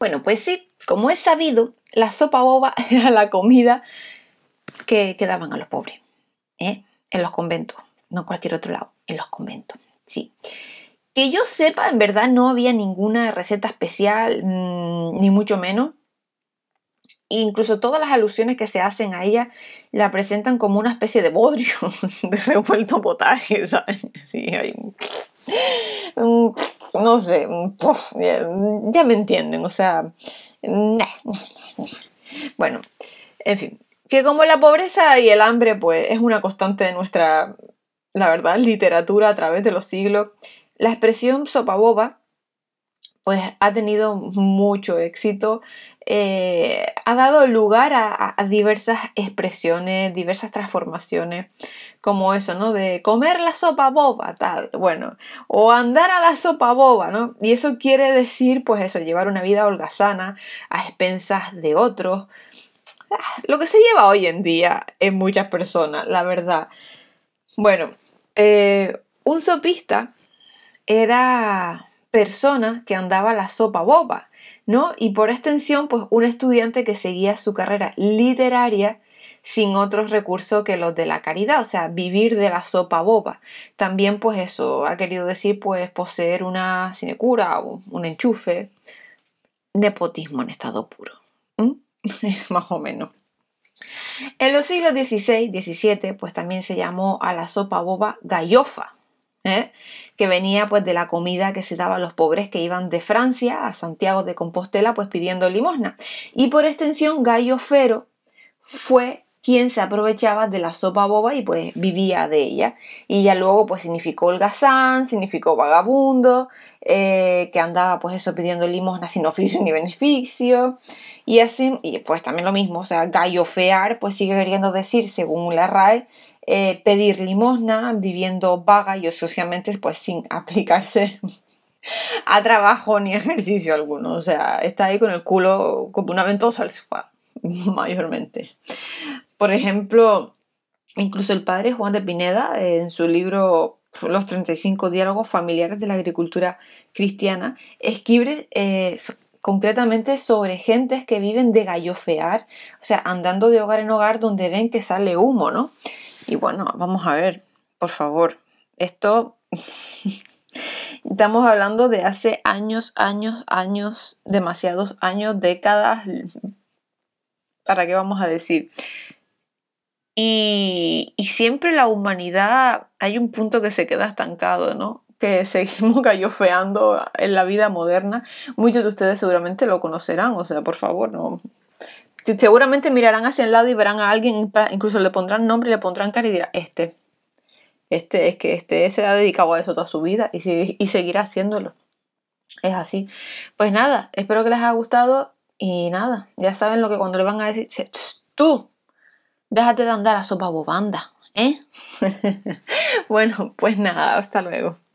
Bueno, pues sí, como es sabido, la sopa boba era la comida que, daban a los pobres ¿eh? en los conventos, no en cualquier otro lado, en los conventos, sí. Que yo sepa, en verdad no había ninguna receta especial, mm, ni mucho menos. Incluso todas las alusiones que se hacen a ella la presentan como una especie de bodrio, de revuelto potaje, ¿sabes? Sí, hay no sé, ya, me entienden, o sea, bueno, en fin, que como la pobreza y el hambre, pues es una constante de nuestra, la verdad, literatura a través de los siglos, la expresión sopaboba, pues ha tenido mucho éxito eh, ha dado lugar a, diversas expresiones, diversas transformaciones, como eso, ¿no? De comer la sopa boba, tal, bueno, o andar a la sopa boba, ¿no? Y eso quiere decir, pues eso, llevar una vida holgazana, a expensas de otros, ah, lo que se lleva hoy en día en muchas personas, la verdad. Bueno, eh, un sopista era persona que andaba la sopa boba. Y por extensión, pues un estudiante que seguía su carrera literaria sin otros recursos que los de la caridad, o sea, vivir de la sopa boba. También pues eso ha querido decir pues poseer una sinecura o un enchufe, nepotismo en estado puro, más o menos. En los siglos XVI, XVII, pues también se llamó a la sopa boba gallofa, ¿eh? que venía pues de la comida que se daba a los pobres que iban de Francia a Santiago de Compostela pues pidiendo limosna. Y por extensión gallofero fue quien se aprovechaba de la sopa boba y pues vivía de ella. Y ya luego pues significó holgazán, significó vagabundo, eh, que andaba pues eso pidiendo limosna sin oficio ni beneficio. Y así, y pues también lo mismo, o sea, Gallofear pues sigue queriendo decir, según la RAE, eh, pedir limosna, viviendo vaga y socialmente pues sin aplicarse a trabajo ni ejercicio alguno. O sea, está ahí con el culo como una ventosa al sofá, mayormente. Por ejemplo, incluso el padre Juan de Pineda, en su libro Los 35 diálogos familiares de la agricultura cristiana, escribe eh, concretamente sobre gentes que viven de gallofear, o sea, andando de hogar en hogar donde ven que sale humo, ¿no? Y bueno, vamos a ver, por favor, esto estamos hablando de hace años, años, años, demasiados años, décadas, ¿para qué vamos a decir? Y, siempre la humanidad, hay un punto que se queda estancado, ¿no? que seguimos gallofeando en la vida moderna. Muchos de ustedes seguramente lo conocerán, o sea, por favor, no, Seguramente mirarán hacia el lado y verán a alguien, incluso le pondrán nombre, y le pondrán cara y dirán, este, este es que este se ha dedicado a eso toda su vida y, y seguirá haciéndolo. Es así. Pues nada, espero que les haya gustado y nada, ya saben lo que cuando le van a decir, tú, déjate de andar a sopa bobanda, ¿eh? bueno, pues nada, hasta luego.